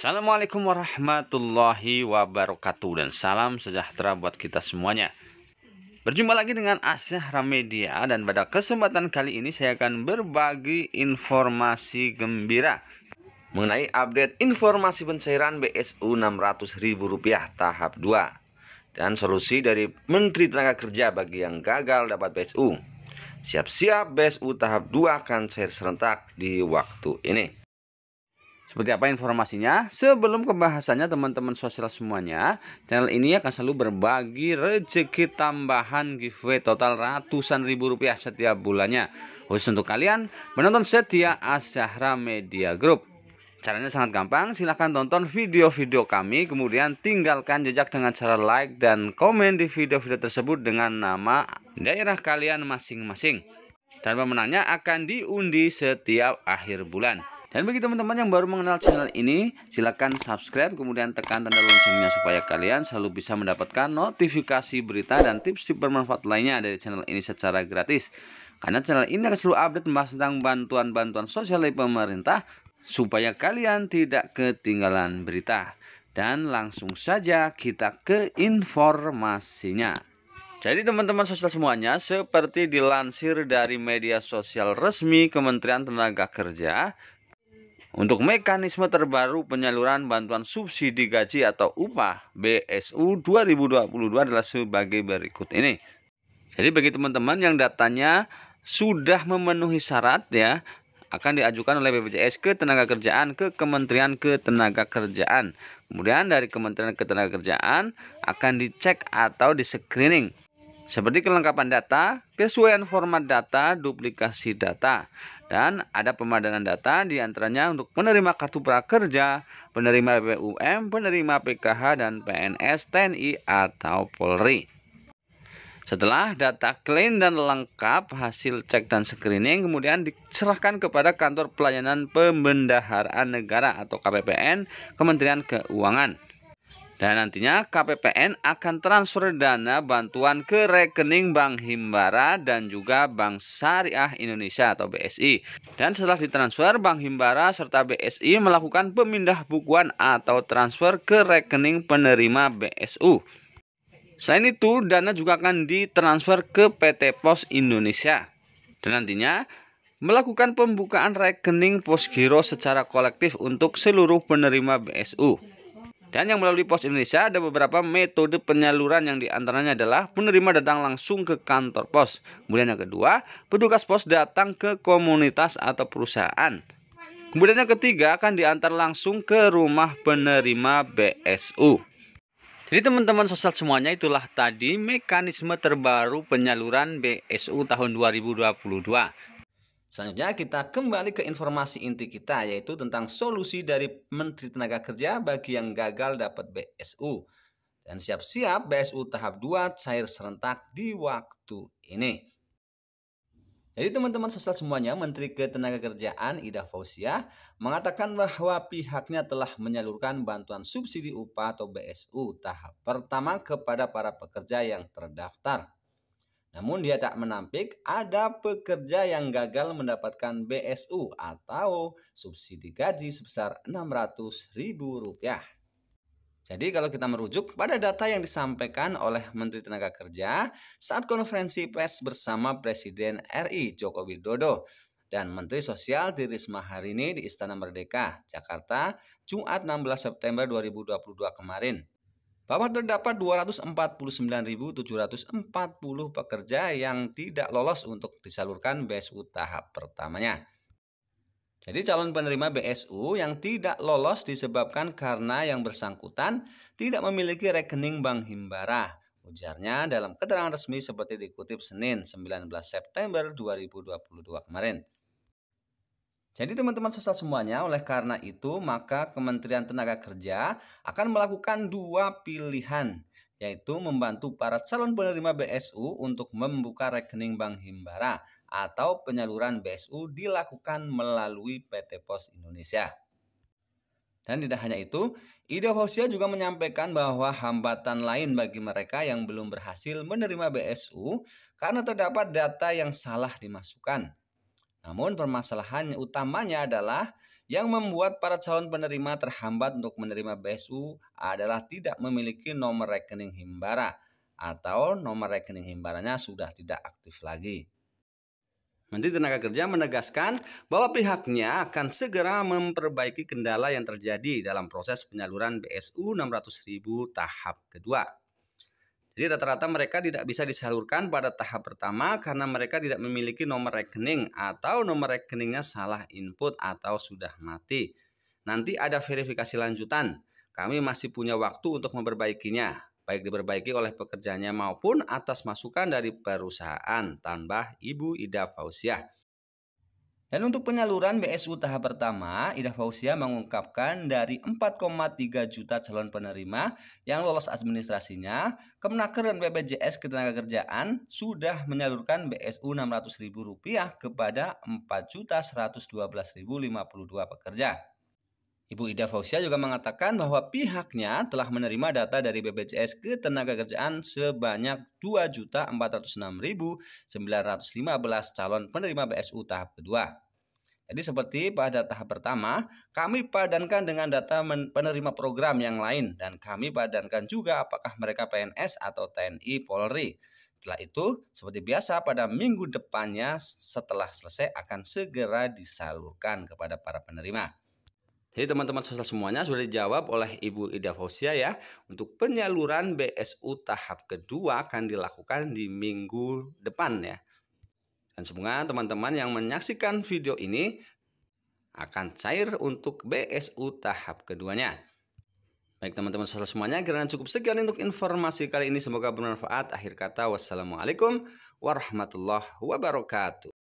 Assalamualaikum warahmatullahi wabarakatuh dan salam sejahtera buat kita semuanya. Berjumpa lagi dengan Asyahra Media dan pada kesempatan kali ini saya akan berbagi informasi gembira mengenai update informasi pencairan BSU rp rupiah tahap 2 dan solusi dari Menteri Tenaga Kerja bagi yang gagal dapat BSU. Siap-siap BSU tahap 2 akan cair serentak di waktu ini. Seperti apa informasinya? Sebelum ke bahasannya teman-teman sosial semuanya, channel ini akan selalu berbagi rezeki tambahan giveaway total ratusan ribu rupiah setiap bulannya. Khusus untuk kalian menonton setia Azahra Media Group. Caranya sangat gampang, silahkan tonton video-video kami, kemudian tinggalkan jejak dengan cara like dan komen di video-video tersebut dengan nama daerah kalian masing-masing. Dan pemenangnya akan diundi setiap akhir bulan. Dan bagi teman-teman yang baru mengenal channel ini, silakan subscribe kemudian tekan tanda loncengnya supaya kalian selalu bisa mendapatkan notifikasi berita dan tips-tips bermanfaat lainnya dari channel ini secara gratis. Karena channel ini akan selalu update membahas tentang bantuan-bantuan sosial dari pemerintah supaya kalian tidak ketinggalan berita. Dan langsung saja kita ke informasinya. Jadi teman-teman sosial semuanya, seperti dilansir dari media sosial resmi Kementerian Tenaga Kerja, untuk mekanisme terbaru penyaluran bantuan subsidi gaji atau upah BSU 2022 adalah sebagai berikut ini. Jadi bagi teman-teman yang datanya sudah memenuhi syarat ya akan diajukan oleh BPJS ke Tenaga Kerjaan ke Kementerian Ketenagakerjaan. Kemudian dari Kementerian Ketenagakerjaan akan dicek atau di-screening seperti kelengkapan data, kesesuaian format data, duplikasi data, dan ada pemadanan data diantaranya untuk penerima kartu prakerja, penerima BUM, penerima PKH, dan PNS, TNI, atau Polri. Setelah data clean dan lengkap hasil cek dan screening kemudian diserahkan kepada kantor pelayanan pembendaharaan negara atau KPPN Kementerian Keuangan. Dan nantinya KPPN akan transfer dana bantuan ke rekening Bank Himbara dan juga Bank Syariah Indonesia atau BSI. Dan setelah ditransfer, Bank Himbara serta BSI melakukan pemindah bukuan atau transfer ke rekening penerima BSU. Selain itu, dana juga akan ditransfer ke PT Pos Indonesia. Dan nantinya melakukan pembukaan rekening pos giro secara kolektif untuk seluruh penerima BSU. Dan yang melalui Pos Indonesia ada beberapa metode penyaluran yang diantaranya adalah penerima datang langsung ke kantor pos. Kemudian yang kedua, petugas pos datang ke komunitas atau perusahaan. Kemudian yang ketiga akan diantar langsung ke rumah penerima BSU. Jadi teman-teman sosial semuanya itulah tadi mekanisme terbaru penyaluran BSU tahun 2022. Selanjutnya kita kembali ke informasi inti kita yaitu tentang solusi dari Menteri Tenaga Kerja bagi yang gagal dapat BSU. Dan siap-siap BSU tahap 2 cair serentak di waktu ini. Jadi teman-teman sosial semuanya, Menteri Ketenagakerjaan Ida Fauzia mengatakan bahwa pihaknya telah menyalurkan bantuan subsidi upah atau BSU tahap pertama kepada para pekerja yang terdaftar. Namun dia tak menampik ada pekerja yang gagal mendapatkan BSU atau subsidi gaji sebesar Rp600.000. Jadi kalau kita merujuk pada data yang disampaikan oleh Menteri Tenaga Kerja saat konferensi pers bersama Presiden RI Joko Widodo dan Menteri Sosial Tri Maharini di Istana Merdeka, Jakarta, Jumat 16 September 2022 kemarin bahwa terdapat 249.740 pekerja yang tidak lolos untuk disalurkan BSU tahap pertamanya. Jadi calon penerima BSU yang tidak lolos disebabkan karena yang bersangkutan tidak memiliki rekening Bank Himbara. Ujarnya dalam keterangan resmi seperti dikutip Senin 19 September 2022 kemarin. Jadi teman-teman sesat semuanya, oleh karena itu maka Kementerian Tenaga Kerja akan melakukan dua pilihan, yaitu membantu para calon penerima BSU untuk membuka rekening Bank Himbara atau penyaluran BSU dilakukan melalui PT Pos Indonesia. Dan tidak hanya itu, Ida Fausia juga menyampaikan bahwa hambatan lain bagi mereka yang belum berhasil menerima BSU karena terdapat data yang salah dimasukkan. Namun permasalahan utamanya adalah yang membuat para calon penerima terhambat untuk menerima BSU adalah tidak memiliki nomor rekening Himbara atau nomor rekening Himbaranya sudah tidak aktif lagi. Menteri Tenaga Kerja menegaskan bahwa pihaknya akan segera memperbaiki kendala yang terjadi dalam proses penyaluran BSU 600.000 tahap kedua. Jadi rata-rata mereka tidak bisa disalurkan pada tahap pertama karena mereka tidak memiliki nomor rekening atau nomor rekeningnya salah input atau sudah mati. Nanti ada verifikasi lanjutan. Kami masih punya waktu untuk memperbaikinya, baik diperbaiki oleh pekerjanya maupun atas masukan dari perusahaan, tambah Ibu Ida Fausiah. Dan untuk penyaluran BSU tahap pertama, Ida Fauzia mengungkapkan dari 4,3 juta calon penerima yang lolos administrasinya, Kemenaker dan BPJS Ketenagakerjaan sudah menyalurkan BSU Rp600.000 kepada 4.112.052 pekerja. Ibu Ida Fauzia juga mengatakan bahwa pihaknya telah menerima data dari BPJS Ketenagakerjaan sebanyak 2.406.915 calon penerima BSU tahap kedua. Jadi seperti pada tahap pertama, kami padankan dengan data penerima program yang lain dan kami padankan juga apakah mereka PNS atau TNI Polri. Setelah itu, seperti biasa pada minggu depannya setelah selesai akan segera disalurkan kepada para penerima. Jadi teman-teman sosial semuanya sudah dijawab oleh Ibu Ida Fausia ya. Untuk penyaluran BSU tahap kedua akan dilakukan di minggu depan ya. Dan semoga teman-teman yang menyaksikan video ini akan cair untuk BSU tahap keduanya. Baik teman-teman sosial semuanya, kira cukup sekian untuk informasi kali ini. Semoga bermanfaat. Akhir kata, wassalamualaikum warahmatullahi wabarakatuh.